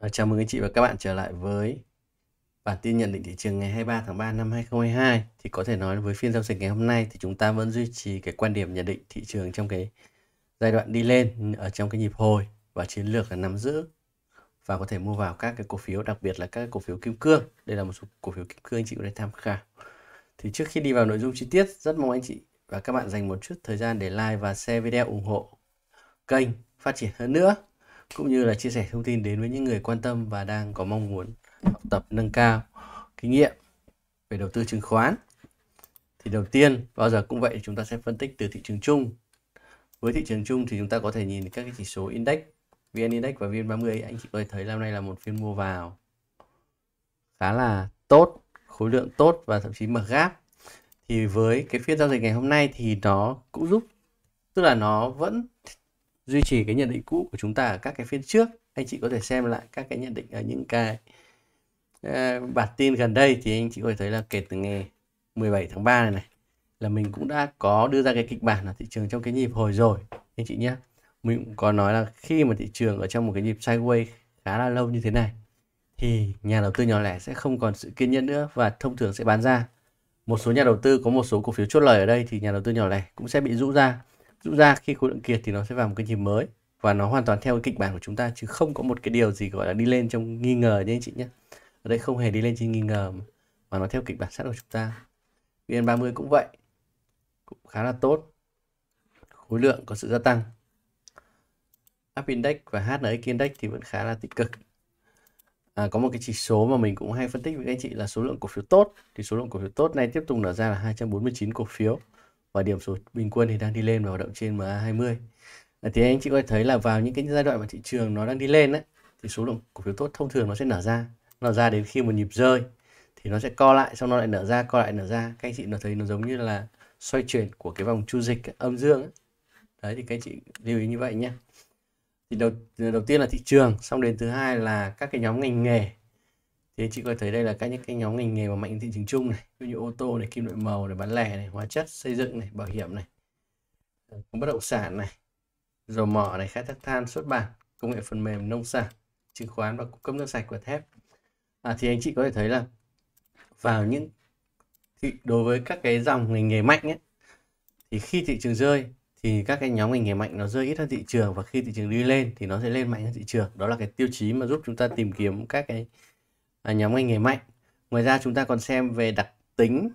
Vâng, chào mừng anh chị và các bạn trở lại với bản tin nhận định thị trường ngày 23 tháng 3 năm 2022. Thì có thể nói với phiên giao dịch ngày hôm nay thì chúng ta vẫn duy trì cái quan điểm nhận định thị trường trong cái giai đoạn đi lên ở trong cái nhịp hồi và chiến lược là nắm giữ và có thể mua vào các cái cổ phiếu đặc biệt là các cổ phiếu kim cương. Đây là một số cổ phiếu kim cương anh chị có thể tham khảo. Thì trước khi đi vào nội dung chi tiết rất mong anh chị và các bạn dành một chút thời gian để like và share video ủng hộ kênh phát triển hơn nữa cũng như là chia sẻ thông tin đến với những người quan tâm và đang có mong muốn học tập nâng cao kinh nghiệm về đầu tư chứng khoán. Thì đầu tiên, bao giờ cũng vậy chúng ta sẽ phân tích từ thị trường chung. Với thị trường chung thì chúng ta có thể nhìn các cái chỉ số index, VN Index và VN30 anh chị có thể thấy hôm nay là một phiên mua vào khá là tốt, khối lượng tốt và thậm chí mở gáp. Thì với cái phiên giao dịch ngày hôm nay thì nó cũng giúp tức là nó vẫn duy trì cái nhận định cũ của chúng ta ở các cái phiên trước anh chị có thể xem lại các cái nhận định ở những cái uh, bản tin gần đây thì anh chị có thể thấy là kể từ ngày 17 tháng 3 này này là mình cũng đã có đưa ra cái kịch bản là thị trường trong cái nhịp hồi rồi anh chị nhé mình cũng có nói là khi mà thị trường ở trong một cái nhịp sideways khá là lâu như thế này thì nhà đầu tư nhỏ lẻ sẽ không còn sự kiên nhẫn nữa và thông thường sẽ bán ra một số nhà đầu tư có một số cổ phiếu chốt lời ở đây thì nhà đầu tư nhỏ lẻ cũng sẽ bị rũ ra rút ra khi khối lượng kiệt thì nó sẽ vào một cái nhịp mới và nó hoàn toàn theo cái kịch bản của chúng ta chứ không có một cái điều gì gọi là đi lên trong nghi ngờ nhé anh chị nhé ở đây không hề đi lên trên nghi ngờ mà nó theo kịch bản sẵn của chúng ta vn30 cũng vậy cũng khá là tốt khối lượng có sự gia tăng up index và HNX index thì vẫn khá là tích cực à, có một cái chỉ số mà mình cũng hay phân tích với anh chị là số lượng cổ phiếu tốt thì số lượng cổ phiếu tốt này tiếp tục nở ra là 249 cổ phiếu và điểm số bình quân thì đang đi lên và hoạt động trên MA20 ờ, thì anh chị có thể thấy là vào những cái giai đoạn mà thị trường nó đang đi lên ấy, thì số lượng cổ phiếu tốt thông thường nó sẽ nở ra nở ra đến khi một nhịp rơi thì nó sẽ co lại xong nó lại nở ra co lại nở ra các anh chị nó thấy nó giống như là xoay chuyển của cái vòng chu dịch âm dương ấy. đấy thì các anh chị lưu ý như vậy nhé thì đầu đầu tiên là thị trường xong đến thứ hai là các cái nhóm ngành nghề thì chị có thấy đây là các những cái nhóm ngành nghề mà mạnh thị trường chung này ví dụ như ô tô này kim loại màu này bán lẻ này hóa chất xây dựng này bảo hiểm này ờ, bất động sản này dầu mỏ này khai thác than xuất bản công nghệ phần mềm nông sản chứng khoán và cung cấp nước sạch và thép à, thì anh chị có thể thấy là vào những thị đối với các cái dòng ngành nghề mạnh ấy, thì khi thị trường rơi thì các cái nhóm ngành nghề mạnh nó rơi ít hơn thị trường và khi thị trường đi lên thì nó sẽ lên mạnh hơn thị trường đó là cái tiêu chí mà giúp chúng ta tìm kiếm các cái à, nhóm ngành nghề mạnh ngoài ra chúng ta còn xem về đặc tính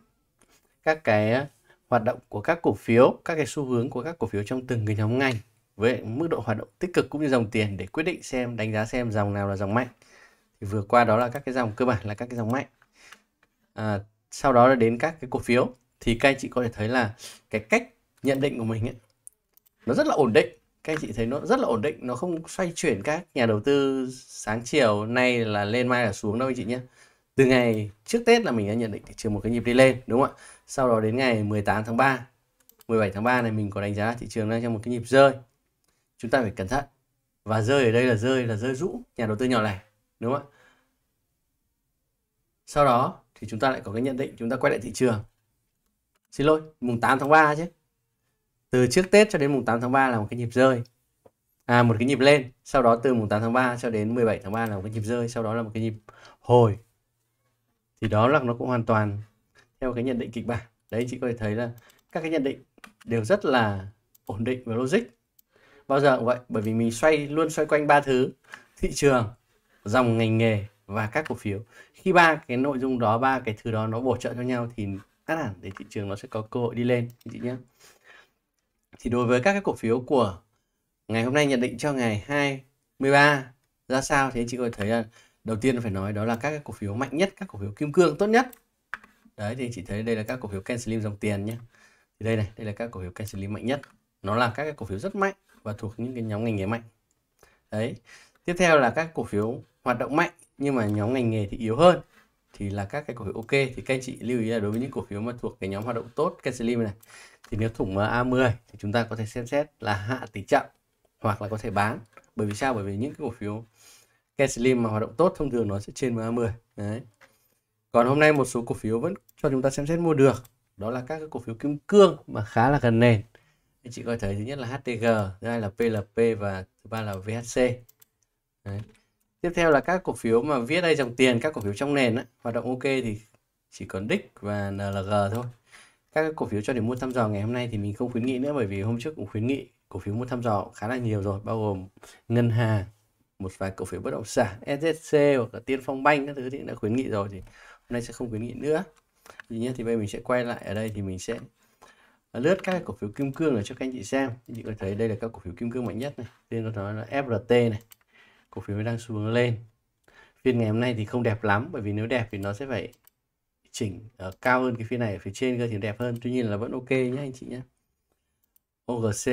các cái ờ, hoạt động của các cổ phiếu các cái xu hướng của các cổ phiếu trong từng cái nhóm ngành với mức độ hoạt động tích cực cũng như dòng tiền để quyết định xem đánh giá xem dòng nào là dòng mạnh thì vừa qua đó là các cái dòng cơ bản là các cái dòng mạnh à, sau đó là đến các cái cổ phiếu thì các anh chị có thể thấy là cái cách nhận định của mình ấy, nó rất là ổn định các anh chị thấy nó rất là ổn định, nó không xoay chuyển các nhà đầu tư sáng chiều nay là lên mai là xuống đâu anh chị nhé. Từ ngày trước Tết là mình đã nhận định thị trường một cái nhịp đi lên đúng không ạ? Sau đó đến ngày 18 tháng 3, 17 tháng 3 này mình có đánh giá thị trường đang trong một cái nhịp rơi. Chúng ta phải cẩn thận. Và rơi ở đây là rơi là rơi rũ nhà đầu tư nhỏ này đúng không ạ? Sau đó thì chúng ta lại có cái nhận định chúng ta quay lại thị trường. Xin lỗi, mùng 8 tháng 3 chứ từ trước Tết cho đến mùng 8 tháng 3 là một cái nhịp rơi à một cái nhịp lên sau đó từ mùng 8 tháng 3 cho đến 17 tháng 3 là một cái nhịp rơi sau đó là một cái nhịp hồi thì đó là nó cũng hoàn toàn theo cái nhận định kịch bản đấy chị có thể thấy là các cái nhận định đều rất là ổn định và logic bao giờ cũng vậy bởi vì mình xoay luôn xoay quanh ba thứ thị trường dòng ngành nghề và các cổ phiếu khi ba cái nội dung đó ba cái thứ đó nó bổ trợ cho nhau thì chắc hẳn để thị trường nó sẽ có cơ hội đi lên chị nhé thì đối với các cái cổ phiếu của ngày hôm nay nhận định cho ngày 23 ra sao thì anh chị có thấy là đầu tiên phải nói đó là các cái cổ phiếu mạnh nhất, các cổ phiếu kim cương tốt nhất. Đấy thì chị thấy đây là các cổ phiếu Ken Slim dòng tiền nhé. Thì đây này, đây là các cổ phiếu Ken Slim mạnh nhất. Nó là các cái cổ phiếu rất mạnh và thuộc những cái nhóm ngành nghề mạnh. Đấy. Tiếp theo là các cổ phiếu hoạt động mạnh nhưng mà nhóm ngành nghề thì yếu hơn thì là các cái cổ phiếu ok thì các anh chị lưu ý là đối với những cổ phiếu mà thuộc cái nhóm hoạt động tốt Kensley này thì nếu thủng A10 thì chúng ta có thể xem xét là hạ tỷ trọng hoặc là có thể bán bởi vì sao bởi vì những cái cổ phiếu Ken Slim mà hoạt động tốt thông thường nó sẽ trên MA10 đấy còn hôm nay một số cổ phiếu vẫn cho chúng ta xem xét mua được đó là các cái cổ phiếu kim cương mà khá là gần nền anh chị có thấy thứ nhất là HTG thứ hai là PLP và thứ ba là VHC đấy tiếp theo là các cổ phiếu mà viết đây dòng tiền các cổ phiếu trong nền ấy, hoạt động ok thì chỉ còn đích và NLG thôi các cổ phiếu cho điểm mua thăm dò ngày hôm nay thì mình không khuyến nghị nữa bởi vì hôm trước cũng khuyến nghị cổ phiếu mua thăm dò khá là nhiều rồi bao gồm ngân hàng một vài cổ phiếu bất động sản SSC hoặc là Tiên Phong Banh các thứ thì đã khuyến nghị rồi thì hôm nay sẽ không khuyến nghị nữa thì nhé thì bây giờ mình sẽ quay lại ở đây thì mình sẽ lướt các cổ phiếu kim cương này cho các anh chị xem các chị có thấy đây là các cổ phiếu kim cương mạnh nhất này tên nó là FRT này cổ phiếu đang xu hướng lên phiên ngày hôm nay thì không đẹp lắm bởi vì nếu đẹp thì nó sẽ phải chỉnh uh, cao hơn cái phiên này ở phía trên cơ thì đẹp hơn tuy nhiên là vẫn ok nhé anh chị nhé OGC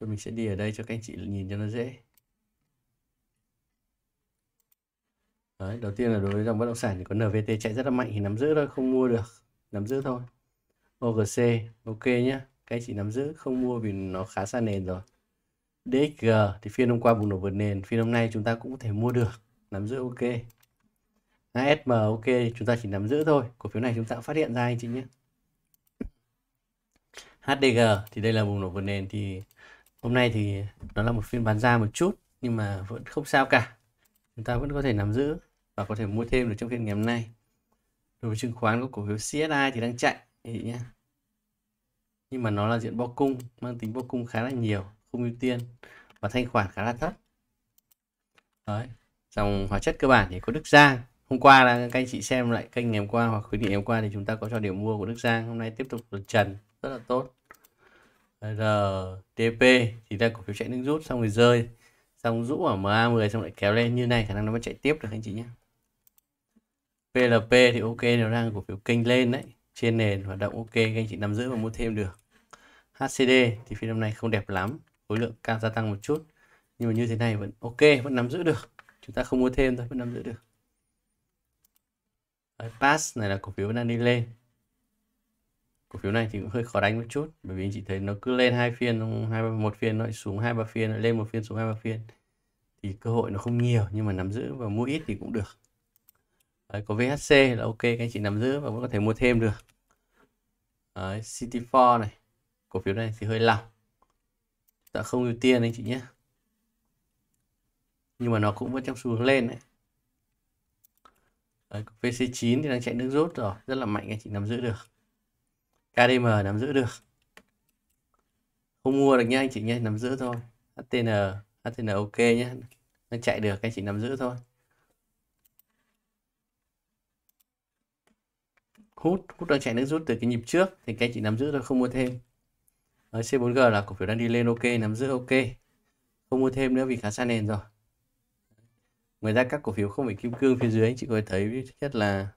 Thôi mình sẽ đi ở đây cho các anh chị nhìn cho nó dễ Đấy, đầu tiên là đối với dòng bất động sản thì có NVT chạy rất là mạnh thì nắm giữ thôi không mua được nắm giữ thôi OGC ok nhé các anh chị nắm giữ không mua vì nó khá xa nền rồi DXG thì phiên hôm qua bùng nổ vượt nền phiên hôm nay chúng ta cũng có thể mua được nắm giữ ok ASM ok chúng ta chỉ nắm giữ thôi cổ phiếu này chúng ta cũng phát hiện ra anh chị nhé HDG thì đây là bùng nổ vượt nền thì hôm nay thì nó là một phiên bán ra một chút nhưng mà vẫn không sao cả chúng ta vẫn có thể nắm giữ và có thể mua thêm được trong phiên ngày hôm nay đối với chứng khoán có cổ phiếu CSI thì đang chạy nhé nhưng mà nó là diện bo cung mang tính bo cung khá là nhiều không ưu tiên và thanh khoản khá là thấp đấy dòng hóa chất cơ bản thì có đức giang hôm qua là các anh chị xem lại kênh ngày hôm qua hoặc khuyến nghị ngày hôm qua thì chúng ta có cho điểm mua của đức giang hôm nay tiếp tục tuần trần rất là tốt RTP thì đang cổ phiếu chạy nước rút xong rồi rơi xong rũ ở MA10 xong lại kéo lên như này khả năng nó mới chạy tiếp được anh chị nhé PLP thì ok nó đang cổ phiếu kênh lên đấy trên nền hoạt động ok các anh chị nắm giữ và mua thêm được HCD thì phiên hôm nay không đẹp lắm khối lượng k gia tăng một chút nhưng mà như thế này vẫn ok vẫn nắm giữ được chúng ta không mua thêm thôi vẫn nắm giữ được Đấy, pass này là cổ phiếu đang đi lên cổ phiếu này thì cũng hơi khó đánh một chút bởi vì anh chị thấy nó cứ lên hai phiên hai một phiên nó lại xuống hai ba phiên lại lên một phiên xuống hai ba phiên thì cơ hội nó không nhiều nhưng mà nắm giữ và mua ít thì cũng được Đấy, có VHC là ok các anh chị nắm giữ và vẫn có thể mua thêm được Đấy, City4 này cổ phiếu này thì hơi lỏng dạ không ưu tiên anh chị nhé nhưng mà nó cũng vẫn trong xu hướng lên đấy Đấy, VC9 thì đang chạy nước rút rồi rất là mạnh anh chị nắm giữ được KDM nắm giữ được không mua được nhá anh chị nhé nắm giữ thôi HTN HTN ok nhé nó chạy được anh chị nắm giữ thôi hút hút đang chạy nước rút từ cái nhịp trước thì anh chị nắm giữ thôi không mua thêm Nói C4G là cổ phiếu đang đi lên ok, nắm giữ ok. Không mua thêm nữa vì khá xa nền rồi. Ngoài ra các cổ phiếu không phải kim cương phía dưới anh chị có thấy nhất là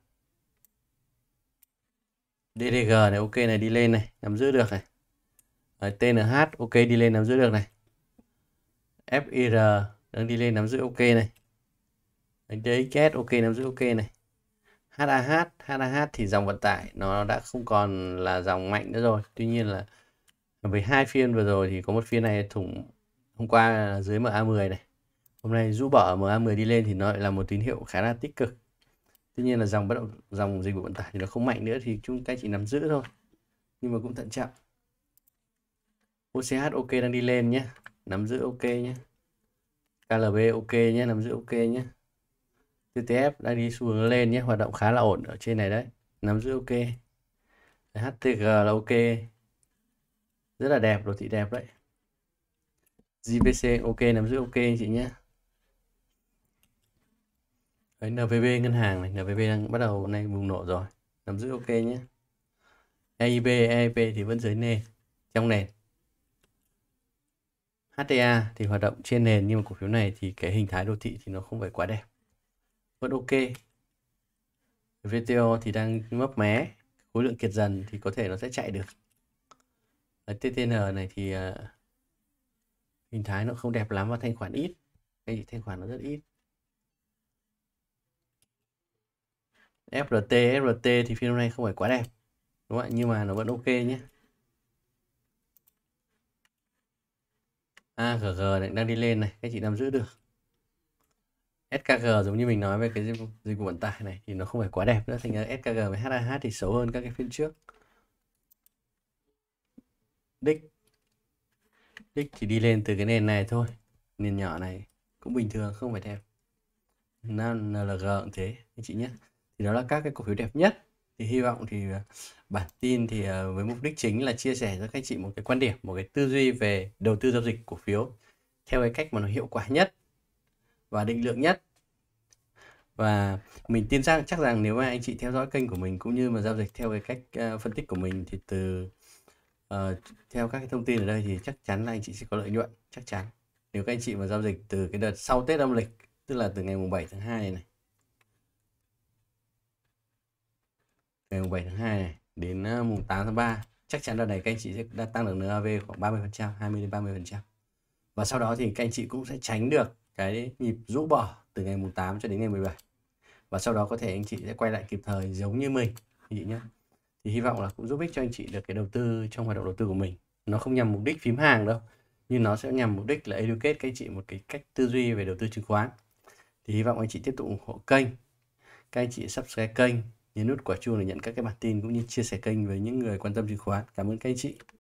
DDG này ok này đi lên này, nắm giữ được này. Ở TNH ok đi lên nắm giữ được này. FIR đang đi lên nắm giữ ok này. DXS ok nắm giữ ok này. HAH, HAH thì dòng vận tải nó đã không còn là dòng mạnh nữa rồi. Tuy nhiên là với hai phiên vừa rồi thì có một phiên này thủng hôm qua dưới MA10 này hôm nay rũ bỏ MA10 đi lên thì nó lại là một tín hiệu khá là tích cực tuy nhiên là dòng bất động dòng dịch vụ vận tải thì nó không mạnh nữa thì chúng ta chỉ nắm giữ thôi nhưng mà cũng thận trọng OCH ok đang đi lên nhé nắm giữ ok nhé KLB ok nhé nắm giữ ok nhé TTF đang đi xu hướng lên nhé hoạt động khá là ổn ở trên này đấy nắm giữ ok HTG là ok rất là đẹp đồ thị đẹp đấy JVC ok nằm giữ ok anh chị nhé Đấy, NVB ngân hàng này NVB đang bắt đầu nay bùng nổ rồi nằm giữ ok nhé EIB EIB thì vẫn dưới nền trong nền HTA thì hoạt động trên nền nhưng mà cổ phiếu này thì cái hình thái đô thị thì nó không phải quá đẹp vẫn ok VTO thì đang mấp mé khối lượng kiệt dần thì có thể nó sẽ chạy được ở ờ, ttn này thì uh, hình thái nó không đẹp lắm và thanh khoản ít cái gì thanh khoản nó rất ít FRT FRT thì phiên hôm nay không phải quá đẹp đúng không ạ nhưng mà nó vẫn ok nhé AGG này đang đi lên này các chị nắm giữ được SKG giống như mình nói về cái dịch vụ vận tải này thì nó không phải quá đẹp nữa thành ra SKG với HAH thì xấu hơn các cái phiên trước đích đích thì đi lên từ cái nền này thôi nền nhỏ này cũng bình thường không phải đẹp nam nlg cũng thế anh chị nhé thì đó là các cái cổ phiếu đẹp nhất thì hy vọng thì à, bản tin thì à, với mục đích chính là chia sẻ cho các chị một cái quan điểm một cái tư duy về đầu tư giao dịch cổ phiếu theo cái cách mà nó hiệu quả nhất và định lượng nhất và mình tin rằng chắc rằng nếu mà anh chị theo dõi kênh của mình cũng như mà giao dịch theo cái cách à, phân tích của mình thì từ uh, theo các cái thông tin ở đây thì chắc chắn là anh chị sẽ có lợi nhuận chắc chắn nếu các anh chị mà giao dịch từ cái đợt sau Tết âm lịch tức là từ ngày mùng 7 tháng 2 này, ngày mùng 7 tháng 2 này đến ờ, mùng 8 tháng 3 chắc chắn đợt này các anh chị sẽ đã tăng được NAV khoảng 30% 20 đến 30% và sau đó thì các anh chị cũng sẽ tránh được cái nhịp rũ bỏ từ ngày mùng 8 cho đến ngày 17 và sau đó có thể anh chị sẽ quay lại kịp thời giống như mình anh chị nhé thì hy vọng là cũng giúp ích cho anh chị được cái đầu tư trong hoạt động đầu tư của mình nó không nhằm mục đích phím hàng đâu nhưng nó sẽ nhằm mục đích là educate các anh chị một cái cách tư duy về đầu tư chứng khoán thì hy vọng anh chị tiếp tục ủng hộ kênh các anh chị subscribe kênh nhấn nút quả chuông để nhận các cái bản tin cũng như chia sẻ kênh với những người quan tâm chứng khoán cảm ơn các anh chị